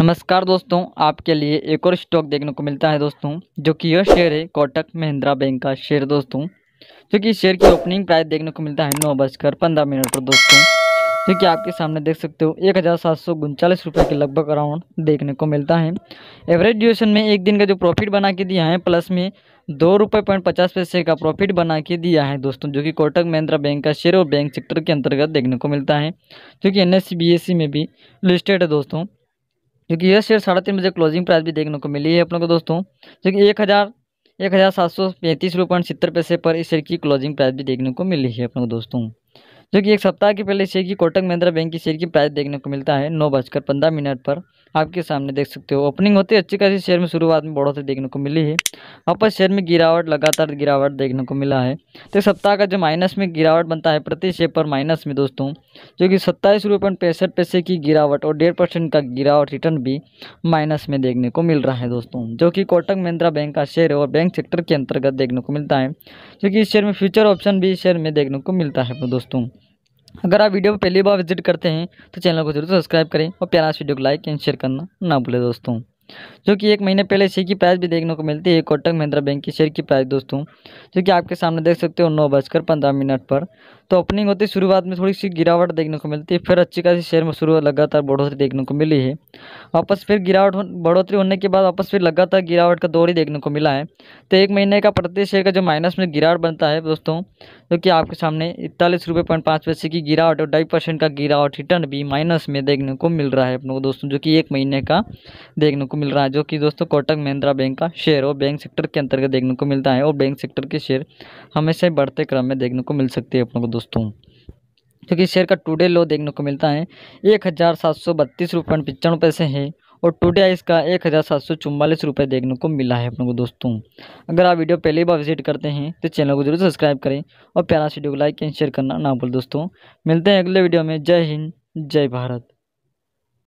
नमस्कार दोस्तों आपके लिए एक और स्टॉक देखने को मिलता है दोस्तों जो कि यह शेयर है कोटक महिंद्रा बैंक का शेयर दोस्तों जो कि शेयर की ओपनिंग प्राइस देखने को मिलता है नौ बजकर पंद्रह मिनट पर दोस्तों जो कि आपके सामने देख सकते हो एक हज़ार सात सौ उनचालीस रुपये के लगभग अराउंड देखने को मिलता है एवरेज ड्यूरेशन में एक दिन का जो प्रॉफिट बना के दिया है प्लस में दो रुपये पॉइंट पचास पैसे का प्रॉफिट बना के दिया है दोस्तों जो कि कोटक महिंद्रा बैंक का शेयर और बैंक सेक्टर के अंतर्गत देखने को मिलता है जो कि एन एस में भी लिस्टेड है दोस्तों जो कि यह शेयर साढ़े तीन बजे क्लोजिंग प्राइस भी देखने को मिली है अपने को दोस्तों जो कि एक हज़ार एक हज़ार सात सौ पैंतीस रुपये सत्तर पैसे पर इस शेयर की क्लोजिंग प्राइस भी देखने को मिली है अपने को दोस्तों जो कि एक सप्ताह के पहले शेयर की कोटक महिंद्रा बैंक की शेयर की प्राइस देखने को मिलता है नौ बजकर पंद्रह मिनट पर आपके सामने देख सकते हो ओपनिंग होते अच्छी खासी शेयर में शुरुआत में बढ़ोतरी देखने को मिली है वापस शेयर में गिरावट लगातार गिरावट देखने को मिला है तो सप्ताह का जो माइनस में गिरावट बनता है प्रति शेयर पर माइनस में दोस्तों जो कि सत्ताईस पैंसठ पैसे की गिरावट और डेढ़ परसेंट का गिरावट रिटर्न भी माइनस में देखने को मिल रहा है दोस्तों जो कि कोटक महिंद्रा बैंक का शेयर और बैंक सेक्टर के अंतर्गत देखने को मिलता है जो कि इस शेयर में फ्यूचर ऑप्शन भी इस शेयर में देखने को मिलता है दोस्तों अगर आप वीडियो पर पहली बार विजिट करते हैं तो चैनल को जरूर सब्सक्राइब करें और प्यारा वीडियो को लाइक एंड शेयर करना ना भूलें दोस्तों जो कि एक महीने पहले शेयर की प्राइस भी देखने को मिलती है कोटक महिंद्रा बैंक की शेयर की प्राइस दोस्तों जो कि आपके सामने देख सकते हो नौ बजकर पंद्रह मिनट पर तो ओपनिंग होती शुरुआत में थोड़ी सी गिरावट देखने को मिलती है फिर अच्छी खासी शेयर में शुरू लगातार बढ़ोतरी देखने को मिली है वापस फिर गिरावट बढ़ोतरी होने के बाद वापस फिर लगातार गिरावट का दौर ही देखने को मिला है तो एक महीने का प्रति शेयर का जो माइनस में गिरावट बनता है दोस्तों जो कि आपके सामने इकतालीस रुपये पॉइंट पाँच पैसे की गिरावट और ढाई परसेंट का गिरावट रिटर्न भी माइनस में देखने को मिल रहा है अपनों को दोस्तों जो कि एक महीने का देखने को मिल रहा है जो कि दोस्तों कोटक महिंद्रा बैंक का शेयर और बैंक सेक्टर के अंतर्गत देखने को मिलता है और बैंक सेक्टर के शेयर हमेशा बढ़ते क्रम में देखने को मिल सकती है अपनों को दोस्तों क्योंकि शेयर का टुडे लो देखने को मिलता है एक हज़ार पैसे है और टुडे इसका एक हज़ार देखने को मिला है अपने को दोस्तों अगर आप वीडियो पहली बार विजिट करते हैं तो चैनल को जरूर सब्सक्राइब करें और प्यारा वीडियो को लाइक एंड शेयर करना ना भूल दोस्तों मिलते हैं अगले वीडियो में जय हिंद जय भारत